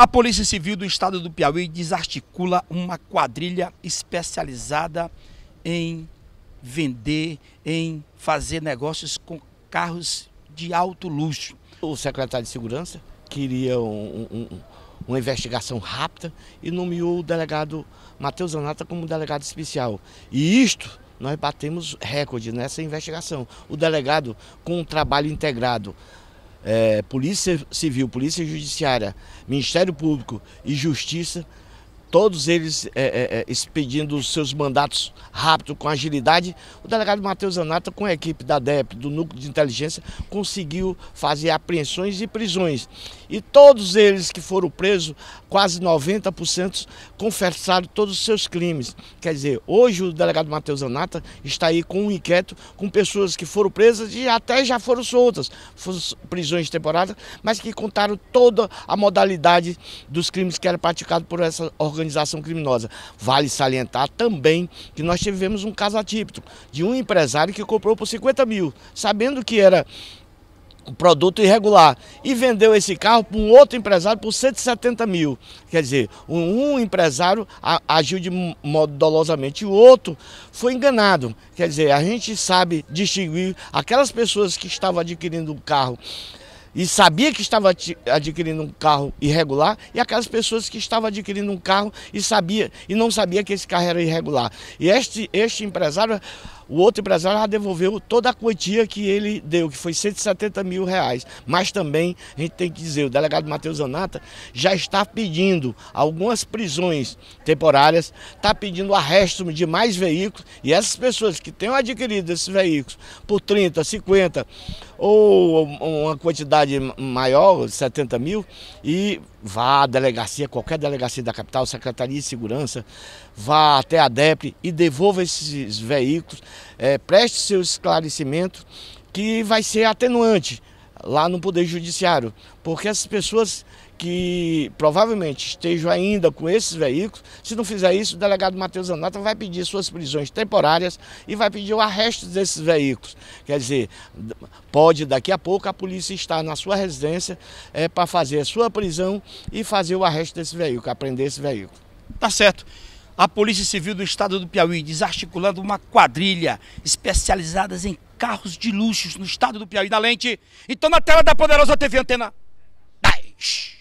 A Polícia Civil do Estado do Piauí desarticula uma quadrilha especializada em vender, em fazer negócios com carros de alto luxo. O secretário de Segurança queria um, um, uma investigação rápida e nomeou o delegado Matheus Anata como delegado especial. E isto nós batemos recorde nessa investigação. O delegado, com um trabalho integrado, é, Polícia Civil, Polícia Judiciária, Ministério Público e Justiça todos eles é, é, é, expedindo os seus mandatos rápido, com agilidade, o delegado Matheus Anata, com a equipe da DEP, do Núcleo de Inteligência, conseguiu fazer apreensões e prisões. E todos eles que foram presos, quase 90%, confessaram todos os seus crimes. Quer dizer, hoje o delegado Matheus Anata está aí com um inquieto com pessoas que foram presas e até já foram soltas, foram prisões temporárias, mas que contaram toda a modalidade dos crimes que eram praticados por essa organização organização criminosa. Vale salientar também que nós tivemos um caso atípico de um empresário que comprou por 50 mil, sabendo que era um produto irregular e vendeu esse carro para um outro empresário por 170 mil. Quer dizer, um, empresário agiu de modo dolosamente e o outro foi enganado. Quer dizer, a gente sabe distinguir aquelas pessoas que estavam adquirindo o um carro e sabia que estava adquirindo um carro irregular e aquelas pessoas que estavam adquirindo um carro e sabia e não sabia que esse carro era irregular. E este, este empresário o outro empresário já devolveu toda a quantia que ele deu, que foi 170 mil reais. Mas também, a gente tem que dizer, o delegado Matheus Anata já está pedindo algumas prisões temporárias, está pedindo arresto de mais veículos e essas pessoas que tenham adquirido esses veículos por 30, 50 ou uma quantidade maior, 70 mil, e vá à delegacia, qualquer delegacia da capital, Secretaria de Segurança, vá até a DEP e devolva esses veículos é, preste seu esclarecimento, que vai ser atenuante lá no Poder Judiciário, porque essas pessoas que provavelmente estejam ainda com esses veículos, se não fizer isso, o delegado Matheus Anata vai pedir suas prisões temporárias e vai pedir o arresto desses veículos. Quer dizer, pode daqui a pouco a polícia estar na sua residência é, para fazer a sua prisão e fazer o arresto desse veículo, apreender esse veículo. Tá certo. A Polícia Civil do Estado do Piauí desarticulando uma quadrilha especializada em carros de luxo no estado do Piauí na lente. Então na tela da poderosa TV Antena 10.